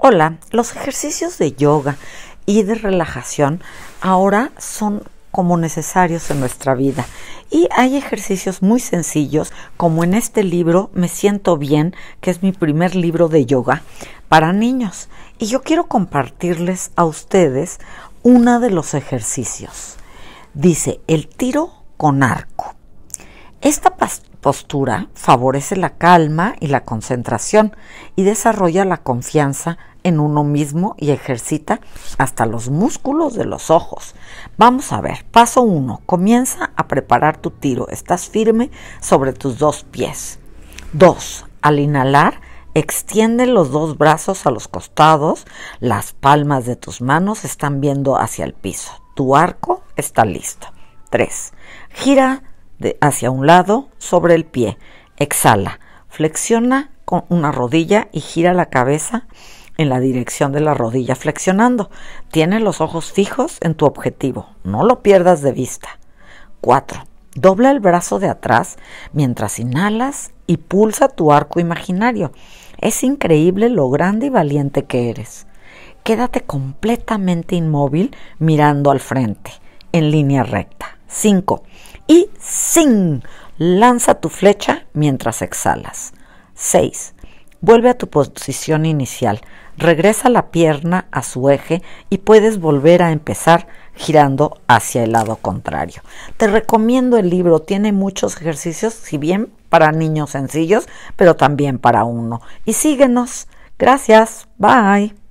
Hola, los ejercicios de yoga y de relajación ahora son como necesarios en nuestra vida. Y hay ejercicios muy sencillos, como en este libro Me siento bien, que es mi primer libro de yoga para niños. Y yo quiero compartirles a ustedes uno de los ejercicios. Dice el tiro con arco. Esta postura favorece la calma y la concentración y desarrolla la confianza en uno mismo y ejercita hasta los músculos de los ojos. Vamos a ver, paso 1, comienza a preparar tu tiro, estás firme sobre tus dos pies. 2, al inhalar, extiende los dos brazos a los costados, las palmas de tus manos están viendo hacia el piso, tu arco está listo. 3, gira hacia un lado sobre el pie. Exhala. Flexiona con una rodilla y gira la cabeza en la dirección de la rodilla flexionando. Tiene los ojos fijos en tu objetivo. No lo pierdas de vista. 4. Dobla el brazo de atrás mientras inhalas y pulsa tu arco imaginario. Es increíble lo grande y valiente que eres. Quédate completamente inmóvil mirando al frente, en línea recta. 5 y sin. Lanza tu flecha mientras exhalas. 6. Vuelve a tu posición inicial. Regresa la pierna a su eje y puedes volver a empezar girando hacia el lado contrario. Te recomiendo el libro, tiene muchos ejercicios, si bien para niños sencillos, pero también para uno. Y síguenos. Gracias. Bye.